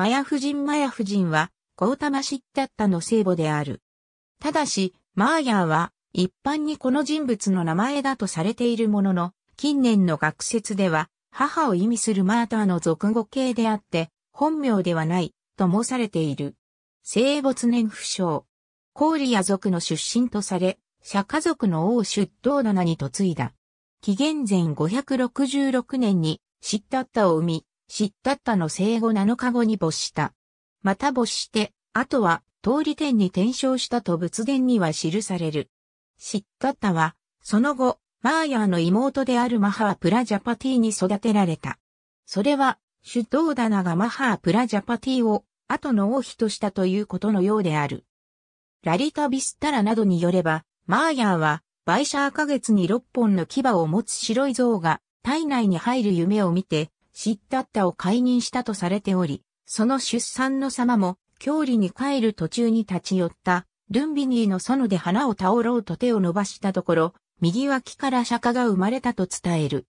マヤ夫人マヤ夫人は、ゴータマ・シッタッタの聖母である。ただし、マーヤーは、一般にこの人物の名前だとされているものの、近年の学説では、母を意味するマーターの俗語形であって、本名ではない、と申されている。聖没年不詳。コーリア族の出身とされ、社家族の王出頭七に嫁いだ。紀元前566年にシッタッタを生み、シッタッタの生後7日後に没した。また没して、あとは、通り天に転生したと仏伝には記される。シッタッタは、その後、マーヤーの妹であるマハープラジャパティに育てられた。それは、首都棚がマハープラジャパティを後の王妃としたということのようである。ラリタ・ビスタラなどによれば、マーヤーは、バイシャー花月に6本の牙を持つ白い像が体内に入る夢を見て、シッたッタを解任したとされており、その出産の様も、郷里に帰る途中に立ち寄った、ルンビニーの園で花を倒ろうと手を伸ばしたところ、右脇から釈迦が生まれたと伝える。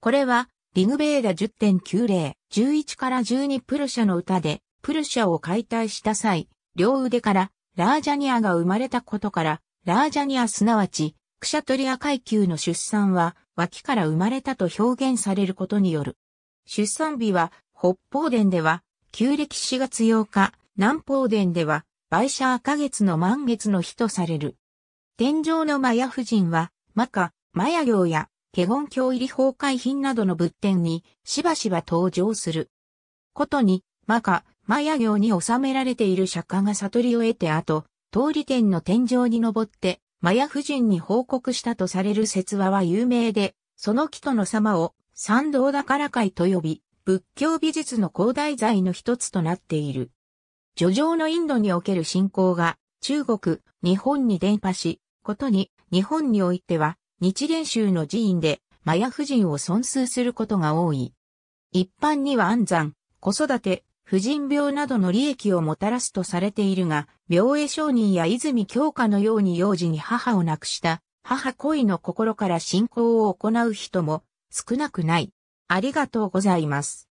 これは、リグベーダ10.90、11から12プルシャの歌で、プルシャを解体した際、両腕からラージャニアが生まれたことから、ラージャニアすなわち、クシャトリア階級の出産は、脇から生まれたと表現されることによる。出産日は北方殿では旧暦4月8日、南方殿では売者赤月の満月の日とされる。天上のマヤ夫人は、マカ、マヤ行や、華厳教入り崩壊品などの仏典にしばしば登場する。ことに、マカ、マヤ行に収められている釈迦が悟りを得て後、通り天の天井に登って、マヤ夫人に報告したとされる説話は有名で、その木との様を参道だから会と呼び、仏教美術の広大財の一つとなっている。叙情のインドにおける信仰が中国、日本に伝播し、ことに日本においては日蓮宗の寺院でマヤ夫人を尊崇することが多い。一般には安産、子育て、婦人病などの利益をもたらすとされているが、病営商人や泉教科のように幼児に母を亡くした、母恋の心から信仰を行う人も少なくない。ありがとうございます。